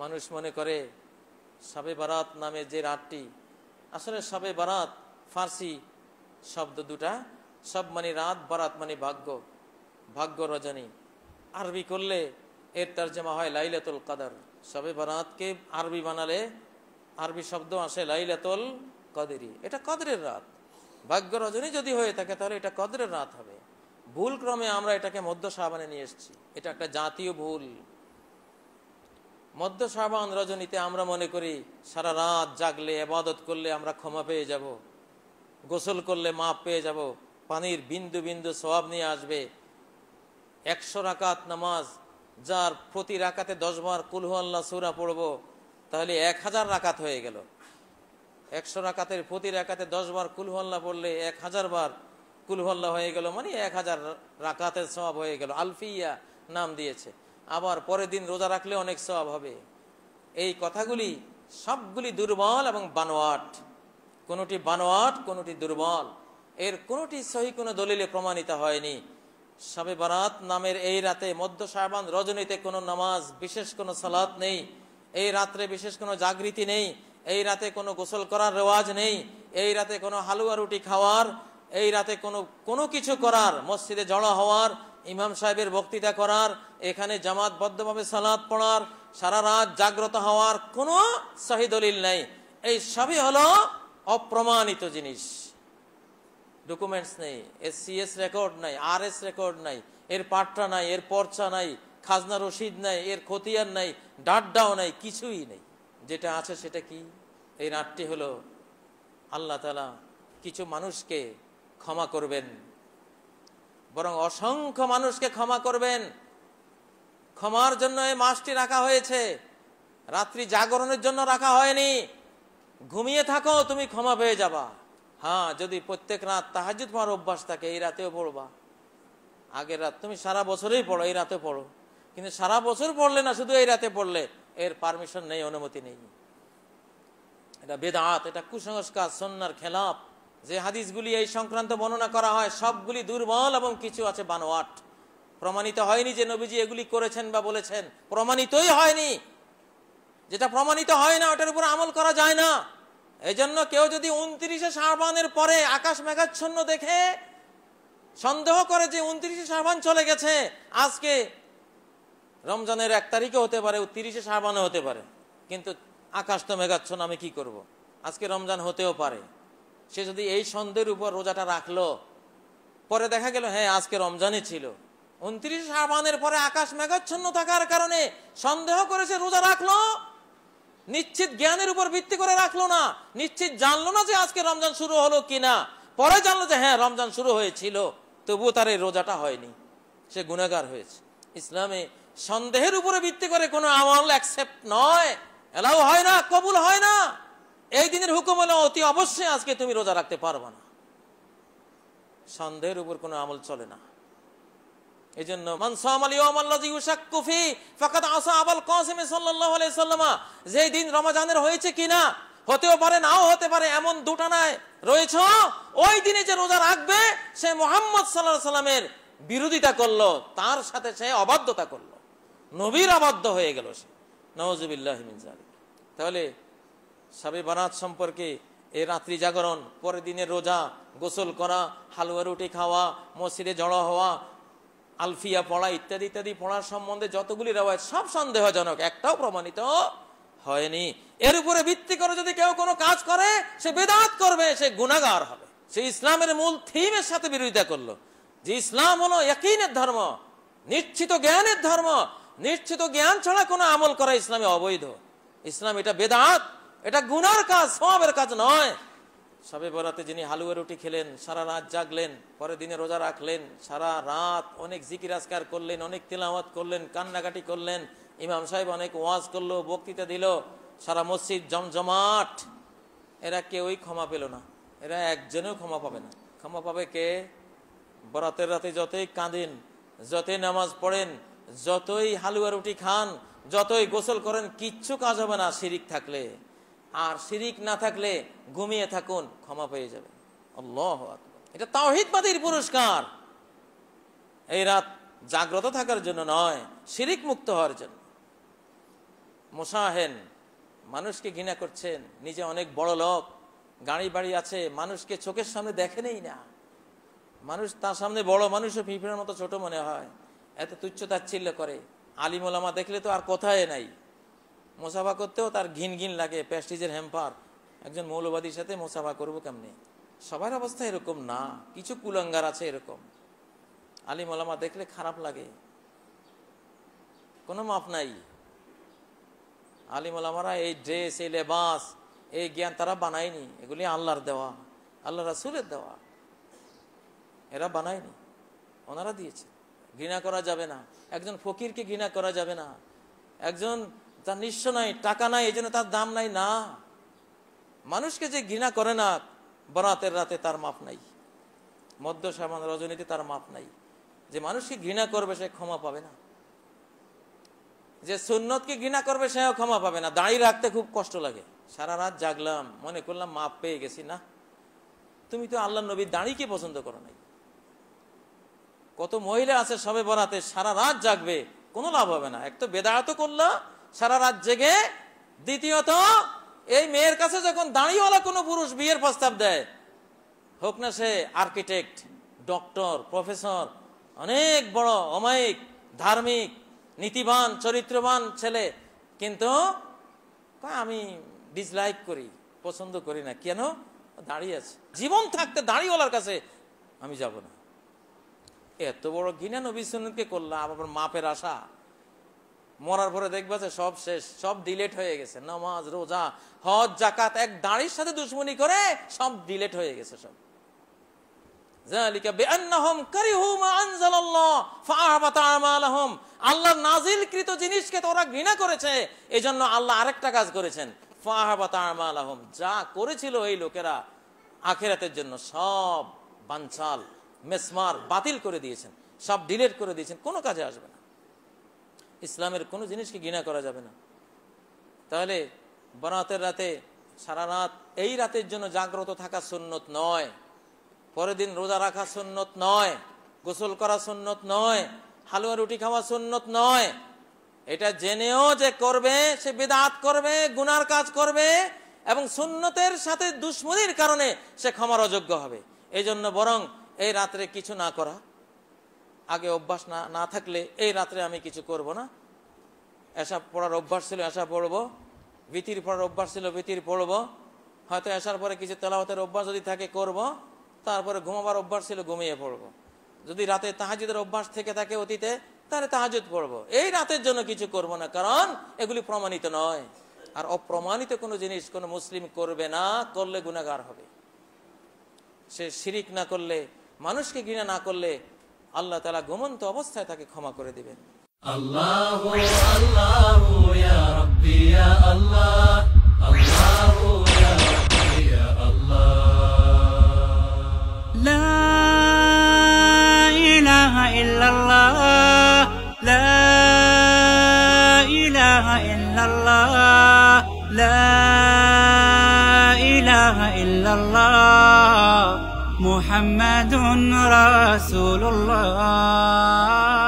মানুষ মনে করে সাবে বারাত নামে যে রাতটি আসলে সাবে বারাত ফার্সি শব্দ দুটা সব মানে রাত বারাত মানে ভাগ্য ভাগ্য রজনী আরবি করলে এর তর্জমা হয় লাইলাতুল কাদার সবে বারাতকে আরবি বানালে আরবি শব্দ আসে লাইলাতুল কদেরি এটা কদরের রাত ভাগ্য রজনী যদি হয়ে থাকে তাহলে এটা কদরের রাত হবে ভুল ক্রমে আমরা এটাকে মধ্য সাবানে নিয়ে এসেছি এটা একটা জাতীয় ভুল মধ্য সাবান রজনীতে আমরা মনে করি সারা রাত জাগলে এবাদত করলে আমরা ক্ষমা পেয়ে যাব গোসল করলে মাপ পেয়ে যাব পানির বিন্দু বিন্দু সবাব নিয়ে আসবে একশো রাকাত নামাজ যার প্রতি রাকাতে দশবার কুলহু আল্লাহ সুরা পড়ব তাহলে এক হাজার রাকাত হয়ে গেল একশো রাকাতের প্রতি রাকাতে দশবার কুলহু আল্লাহ পড়লে এক হাজার বার কুলহল্লা হয়ে গেল মানে এক হাজার রাকাতের স্বভাব হয়ে গেল আলফিয়া নাম দিয়েছে আবার পরের দিন রোজা রাখলে অনেক স্বভাব হবে এই কথাগুলি সবগুলি দুর্বল এবং বানোয়াট কোনোটি বানোয়াট কোনোটি দুর্বল এর কোনোটি সহি কোনো দলিলে প্রমাণিত হয়নি সবে বারাত নামের এই রাতে মধ্য সাহবান রজনীতে কোনো নামাজ বিশেষ কোনো সালাত নেই এই রাত্রে বিশেষ কোনো জাগৃতি নেই এই রাতে কোনো গোসল করার রেওয়াজ নেই এই রাতে কোনো হালুয়া রুটি খাওয়ার এই রাতে কোনো কোনো কিছু করার মসজিদে জড়ো হওয়ার ইমাম সাহেবের বক্তৃতা করার এখানে জামাতবদ্ধভাবে সালাদ পড়ার সারা রাত জাগ্রত হওয়ার কোনো সহি দলিল নেই এই সবই হলো অপ্রমাণিত জিনিস ডকুমেন্টস নেই এর এস রেকর্ড নাই আর এস রেকর্ড নাই এর পাটটা নাই এর পর্চা নাই খাজনা রশিদ নাই এর খতিয়ার নাই ডাড্ডাও নাই কিছুই নেই যেটা আছে সেটা কি এই রাতটি হলো আল্লাহ তালা কিছু মানুষকে ক্ষমা করবেন বরং অসংখ্য মানুষকে ক্ষমা করবেন ক্ষমার জন্য এই মাসটি রাখা হয়েছে রাত্রি জাগরণের জন্য রাখা হয়নি ঘুমিয়ে থাকো তুমি ক্ষমা পেয়ে যাবা হ্যাঁ যদি প্রত্যেক রাত তাহাজুদ তোমার অভ্যাস থাকে এই রাতেও পড়বা আগের রাত তুমি সারা বছরেই পড়ো এই রাতে পড়ো কিন্তু সারা বছর পড়লে না শুধু এই রাতে পড়লে এর পারমিশন নেই অনুমতি নেই এটা বেদাত এটা কুসংস্কার সন্ন্যার খেলাপ যে হাদিসগুলি এই সংক্রান্ত বর্ণনা করা হয় সবগুলি দুর্বল এবং কিছু আছে বানোয়াট প্রমাণিত হয়নি যে নবীজি এগুলি করেছেন বা বলেছেন প্রমাণিতই হয়নি যেটা প্রমাণিত হয় না ওটার উপর আমল করা যায় না এই জন্য কেউ যদি উনত্রিশে সাহবানের পরে আকাশ মেঘাচ্ছন্ন দেখে সন্দেহ করে যে উনত্রিশে সাহবান চলে গেছে আজকে রমজানের এক তারিখে হতে পারে তিরিশে সাহবানে হতে পারে কিন্তু আকাশ তো মেঘাচ্ছন্ন আমি কি করব। আজকে রমজান হতেও পারে সে যদি এই সন্ধ্যের উপর রোজাটা রাখলো পরে দেখা গেল হ্যাঁ আজকে রমজানই ছিল উনত্রিশ সাবানের পরে আকাশ মেঘাচ্ছন্ন থাকার কারণে সন্দেহ করে সে রোজা রাখলো নিশ্চিত জ্ঞানের উপর ভিত্তি করে রাখলো না নিশ্চিত জানলো না যে আজকে রমজান শুরু হলো কিনা পরে জানলো যে হ্যাঁ রমজান শুরু হয়েছিল তবুও তার এই রোজাটা হয়নি সে গুণাগার হয়েছে ইসলামে সন্দেহের উপরে ভিত্তি করে কোনো আমল অ্যাকসেপ্ট নয় এলাও হয় না কবুল হয় না এই দিনের হুকুম হলে অতি অবশ্যই আজকে তুমি রোজা রাখতে পারবো না সন্দেহের উপর কোনো আমল চলে না এই জন্য হয়েছে কিনা হতেও পারে নাও হতে পারে এমন ওই যে রোজা রাখবে সে মোহাম্মদ বিরোধিতা করলো তার সাথে সে অবাধ্যতা করলো নবীর অবাধ্য হয়ে গেল সে নওয়াজ তাহলে সাবে বারাত সম্পর্কে এ রাত্রি জাগরণ পরের দিনের রোজা গোসল করা হালুয়া রুটি খাওয়া মসজিদে জড়ো হওয়া আলফিয়া পড়া ইত্যাদি ইত্যাদি পড়ার সম্বন্ধে যতগুলি রেওয়ায়ত সব সন্দেহজনক একটাও প্রমাণিত হয়নি এর উপরে ভিত্তি করে যদি কেউ কোনো কাজ করে সে বেদাত করবে সে গুণাগার হবে সে ইসলামের মূল থিমের সাথে বিরোধিতা করলো যে ইসলাম হলো একইনের ধর্ম নিশ্চিত জ্ঞানের ধর্ম নিশ্চিত জ্ঞান ছাড়া কোনো আমল করা ইসলামে অবৈধ ইসলাম এটা বেদাত এটা গুনার কাজ সবের কাজ নয় সবে বরাতে যিনি হালুয়া রুটি খেলেন সারা রাত জাগলেন পরের দিনে রোজা রাখলেন সারা রাত অনেক জিকির আজকার করলেন অনেক তেলাওয়াত করলেন কান্নাকাটি করলেন ইমাম সাহেব অনেক ওয়াজ করলো বক্তৃতা দিল সারা মসজিদ জমজমাট এরা কেউই ক্ষমা পেল না এরা একজনেও ক্ষমা পাবে না ক্ষমা পাবে কে বরাতের রাতে যতই কাঁদেন যতই নামাজ পড়েন যতই হালুয়া রুটি খান যতই গোসল করেন কিচ্ছু কাজ হবে না সিরিক থাকলে আর শিরিক না থাকলে ঘুমিয়ে থাকুন ক্ষমা পেয়ে যাবে আল্লাহ এটা তাওহিদবাদীর পুরস্কার এই রাত জাগ্রত থাকার জন্য নয় শিরিক মুক্ত হওয়ার জন্য মোসাহেন মানুষকে ঘৃণা করছেন নিজে অনেক বড় লোক গাড়ি বাড়ি আছে মানুষকে চোখের সামনে দেখেনই না মানুষ তার সামনে বড় মানুষও ফিফিরের মতো ছোট মনে হয় এত তুচ্ছ তাচ্ছিল্য করে আলিমোলামা দেখলে তো আর কোথায় নাই মোসাফা করতেও তার ঘিন ঘিন লাগে প্যাস্টিজের হ্যাম্পার একজন মৌলবাদীর সাথে মোসাফা করবো কেমনি সবার অবস্থা এরকম না কিছু কুলঙ্গার আছে এরকম আলী মোলামা দেখলে খারাপ লাগে কোনো মাপ নাই আলিম মোলামারা এই ড্রেস এই লেবাস এই জ্ঞান তারা বানায়নি এগুলি আল্লাহর দেওয়া আল্লাহ রাসুলের দেওয়া এরা বানায়নি ওনারা দিয়েছে ঘৃণা করা যাবে না একজন ফকিরকে ঘৃণা করা যাবে না একজন তার নিঃস্ব নাই টাকা নাই এই জন্য তার দাম নাই না মানুষকে যে ঘৃণা করে না বরাতের রাতে তার মাপ নাই মদ্য সামান রজনীতে তার মাপ নাই যে মানুষকে ঘৃণা করবে সে ক্ষমা পাবে না যে সুন্নতকে ঘৃণা করবে সেও ক্ষমা পাবে না দাঁড়িয়ে রাখতে খুব কষ্ট লাগে সারা রাত জাগলাম মনে করলাম মাপ পেয়ে গেছি না তুমি তো আল্লাহ নবীর দাঁড়িকে পছন্দ করো নাই কত মহিলা আছে সবে বরাতে সারা রাত জাগবে কোনো লাভ হবে না এক তো বেদায়াত করলা সারা রাত জেগে দ্বিতীয়ত এই মেয়ের কাছে যখন দাঁড়িয়েওয়ালা কোনো পুরুষ বিয়ের প্রস্তাব দেয় হোক না সে আর্কিটেক্ট ডক্টর প্রফেসর অনেক বড় অমায়িক ধার্মিক নীতিবান চরিত্রবান ছেলে কিন্তু আমি ডিসলাইক করি পছন্দ করি না কেন দাঁড়িয়ে আছে জীবন থাকতে দাঁড়িয়েওয়ালার কাছে আমি যাব না এত বড় ঘৃণা নবী করলাম আবার মাপের আশা মরার পরে দেখবা যে সব শেষ সব ডিলেট হয়ে গেছে নামাজ রোজা হজ জাকাত এক দাঁড়ির সাথে দুশ্মনী করে সব ডিলেট হয়ে গেছে সব আল্লাহ জিনিসকে ঘৃণা করেছে আল্লাহ আরেকটা কাজ করেছেন যা করেছিল এই লোকেরা জন্য সব মেসমার বাতিল করে দিয়েছেন সব ডিলেট করে দিয়েছেন কোনো কাজে আসবে না ইসলামের কোনো জিনিসকে ঘৃণা করা যাবে না তাহলে বনাতের রাতে সারা রাত এই রাতের জন্য জাগ্রত থাকা সুন্নত নয় পরের দিন রোজা রাখা সুন্নত নয় গোসল করা সুন্নত নয় হালুয়া রুটি খাওয়া সুন্নত নয় এটা জেনেও যে করবে সে বেদাত করবে গুনার কাজ করবে এবং সুন্নতের সাথে দুশ্মনির কারণে সে ক্ষমার অযোগ্য হবে এই জন্য বরং এই রাত্রে কিছু না করা আগে অভ্যাস না না থাকলে এই রাত্রে আমি কিছু করব না এসা পড়ার অভ্যাস ছিল এসা পড়ব ভীতির পড়ার অভ্যাস ছিল ভীতির পড়ব হয়তো এসার পরে কিছু তেলাওয়াতের অভ্যাস যদি থাকে করব তারপরে ঘুমাবার অভ্যাস ছিল ঘুমিয়ে পড়ব যদি রাতে তাহাজুদের অভ্যাস থেকে থাকে অতীতে তাহলে তাহাজুদ পড়ব এই রাতের জন্য কিছু করব না কারণ এগুলি প্রমাণিত নয় আর অপ্রমাণিত কোনো জিনিস কোনো মুসলিম করবে না করলে গুণাগার হবে সে শিরিক না করলে মানুষকে ঘৃণা না করলে আল্লাহ তালা গোমন্ত অবস্থায় তাকে ক্ষমা করে দিবেন আল্লাহ La ilaha illallah محمد رسول الله